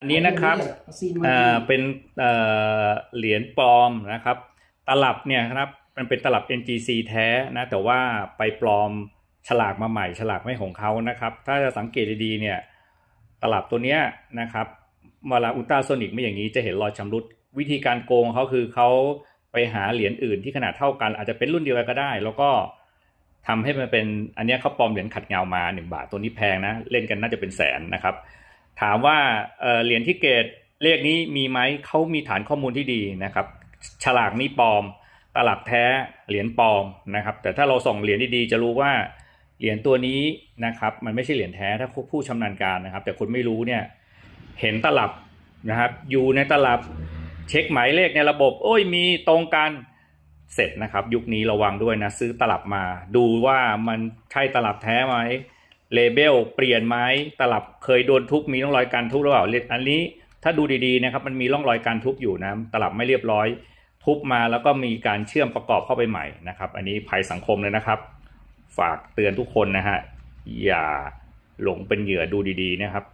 อันนี้นะครับเป็นเหรียญปลอมนะครับ ตลับเนี่ยครับมันเป็นตลับ NGC แท้นะ แต่ว่าไปปลอมฉลากมาใหม่ ฉลากไม่ของเขานะครับ ถ้าจะสังเกตดีๆเนี่ย ตลับตัวเนี้ยนะครับเวลาอุลตราโซนิกไม่อย่างนี้จะเห็นรอยชำรุดวิธีการโกงเขาคือเขาไปหาเหรียญอื่นที่ขนาดเท่ากัน อาจจะเป็นรุ่นเดียวกันก็ได้ แล้วก็ทำให้มันเป็นอันนี้เขาปลอมเหรียญขัดเงามา1บาทตัวนี้แพงนะ เล่นกันน่าจะเป็นแสนนะครับถามว่าเหรียญที่เกรเลขนี้มีไหม เขามีฐานข้อมูลที่ดีนะครับ ฉลากนี้ปลอม ตลับแท้เหรียญปลอมนะครับ แต่ถ้าเราส่งเหรียญดีๆจะรู้ว่า เหรียญตัวนี้นะครับ มันไม่ใช่เหรียญแท้ถ้าผู้ชำนาญการนะครับ แต่คนไม่รู้เนี่ยเห็นตลับนะครับ อยู่ในตลับเช็คหมายเลขในระบบโอ้ยมีตรงกันเสร็จนะครับ ยุคนี้ระวังด้วยนะซื้อตลับมา ดูว่ามันใช่ตลับแท้ไหมเลเบล เปลี่ยนไม้ตลับเคยโดนทุบมีร่องรอยการทุบหรือเปล่าอันนี้ ถ้าดูดีๆนะครับ มันมีร่องรอยการทุบอยู่นะตลับไม่เรียบร้อย ทุบมาแล้วก็มีการเชื่อมประกอบเข้าไปใหม่นะครับอันนี้ภัยสังคมเลยนะครับ ฝากเตือนทุกคนนะฮะอย่าหลงเป็นเหยื่อดูดีๆนะครับ